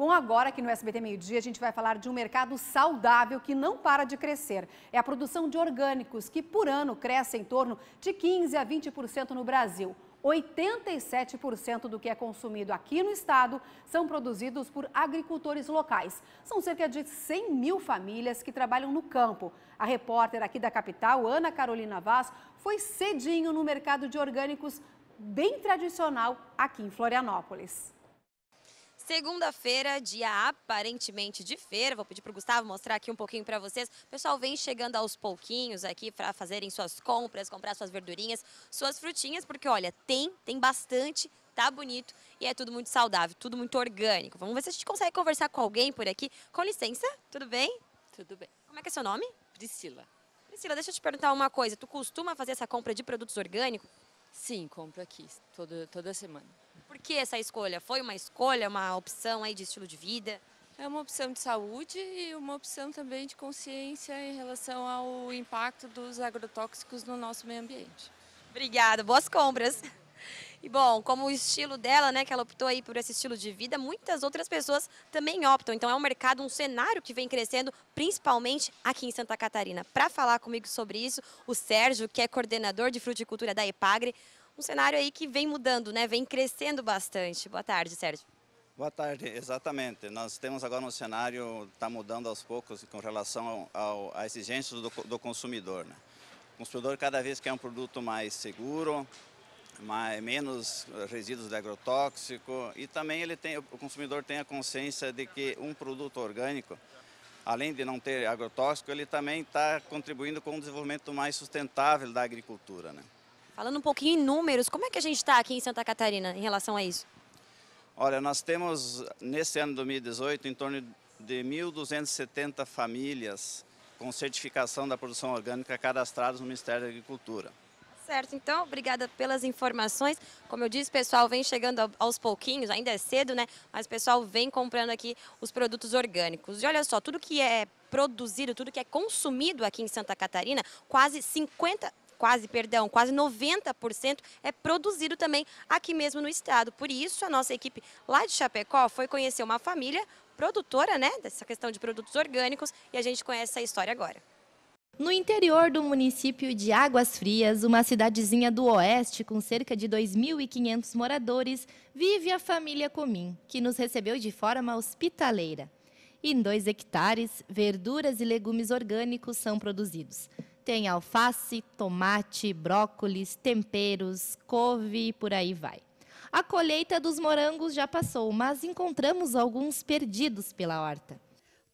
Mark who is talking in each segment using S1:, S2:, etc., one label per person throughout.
S1: Bom, agora aqui no SBT Meio Dia a gente vai falar de um mercado saudável que não para de crescer. É a produção de orgânicos, que por ano cresce em torno de 15% a 20% no Brasil. 87% do que é consumido aqui no estado são produzidos por agricultores locais. São cerca de 100 mil famílias que trabalham no campo. A repórter aqui da capital, Ana Carolina Vaz, foi cedinho no mercado de orgânicos bem tradicional aqui em Florianópolis.
S2: Segunda-feira, dia aparentemente de feira. Vou pedir para o Gustavo mostrar aqui um pouquinho para vocês. O pessoal vem chegando aos pouquinhos aqui para fazerem suas compras, comprar suas verdurinhas, suas frutinhas, porque olha, tem, tem bastante, tá bonito e é tudo muito saudável, tudo muito orgânico. Vamos ver se a gente consegue conversar com alguém por aqui. Com licença, tudo bem? Tudo bem. Como é que é seu nome? Priscila. Priscila, deixa eu te perguntar uma coisa. Tu costuma fazer essa compra de produtos orgânicos? Sim, compro aqui, toda toda semana. Por que essa escolha? Foi uma escolha, uma opção aí de estilo de vida? É uma opção de saúde e uma opção também de consciência em relação
S1: ao impacto dos agrotóxicos no nosso meio ambiente.
S2: Obrigada, boas compras. E bom, como o estilo dela, né, que ela optou aí por esse estilo de vida, muitas outras pessoas também optam. Então é um mercado, um cenário que vem crescendo, principalmente aqui em Santa Catarina. Para falar comigo sobre isso, o Sérgio, que é coordenador de fruticultura da Epagre, um cenário aí que vem mudando, né, vem crescendo bastante. Boa tarde, Sérgio.
S3: Boa tarde, exatamente. Nós temos agora um cenário está mudando aos poucos com relação ao, à exigência do, do consumidor. Né? O consumidor cada vez quer um produto mais seguro, mais, é menos eh, resíduos de agrotóxico e também ele tem, o consumidor tem a consciência de que um produto orgânico, além de não ter agrotóxico, ele também está contribuindo com o um desenvolvimento mais sustentável da agricultura. Né?
S2: Falando um pouquinho em números, como é que a gente está aqui em Santa Catarina em relação a isso?
S3: Olha, nós temos nesse ano de 2018 em torno de 1.270 famílias com certificação da produção orgânica cadastradas no Ministério da Agricultura.
S2: Certo, então, obrigada pelas informações. Como eu disse, pessoal vem chegando aos pouquinhos, ainda é cedo, né? Mas o pessoal vem comprando aqui os produtos orgânicos. E olha só, tudo que é produzido, tudo que é consumido aqui em Santa Catarina, quase 50 quase, perdão, quase 90% é produzido também aqui mesmo no estado. Por isso, a nossa equipe lá de Chapecó foi conhecer uma família produtora, né, dessa questão de produtos orgânicos, e a gente conhece essa história agora.
S1: No interior do município de Águas Frias, uma cidadezinha do oeste com cerca de 2.500 moradores, vive a família Comim, que nos recebeu de forma hospitaleira. Em dois hectares, verduras e legumes orgânicos são produzidos. Tem alface, tomate, brócolis, temperos, couve e por aí vai. A colheita dos morangos já passou, mas encontramos alguns perdidos pela horta.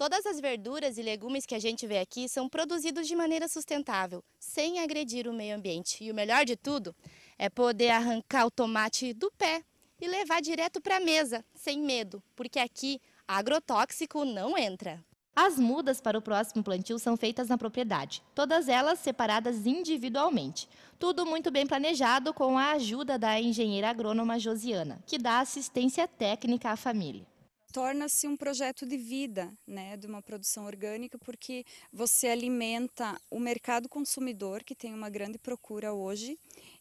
S1: Todas as verduras e legumes que a gente vê aqui são produzidos de maneira sustentável, sem agredir o meio ambiente. E o melhor de tudo é poder arrancar o tomate do pé e levar direto para a mesa, sem medo, porque aqui agrotóxico não entra. As mudas para o próximo plantio são feitas na propriedade, todas elas separadas individualmente. Tudo muito bem planejado com a ajuda da engenheira agrônoma Josiana, que dá assistência técnica à família
S2: torna-se um projeto de vida, né, de uma produção orgânica, porque você alimenta o mercado consumidor, que tem uma grande procura hoje,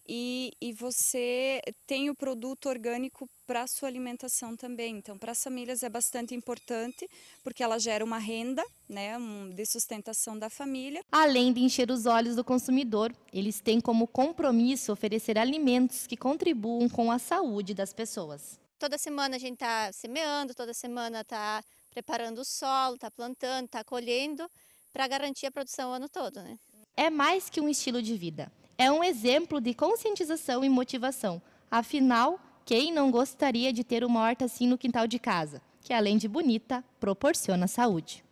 S2: e, e você tem o produto orgânico para sua alimentação também. Então, para as famílias é bastante importante, porque ela gera uma renda, né, um, de sustentação da família.
S1: Além de encher os olhos do consumidor, eles têm como compromisso oferecer alimentos que contribuam com a saúde das pessoas toda semana a gente está semeando, toda semana está preparando o solo, está plantando, está colhendo, para garantir a produção o ano todo. Né? É mais que um estilo de vida. É um exemplo de conscientização e motivação. Afinal, quem não gostaria de ter uma horta assim no quintal de casa, que além de bonita, proporciona saúde?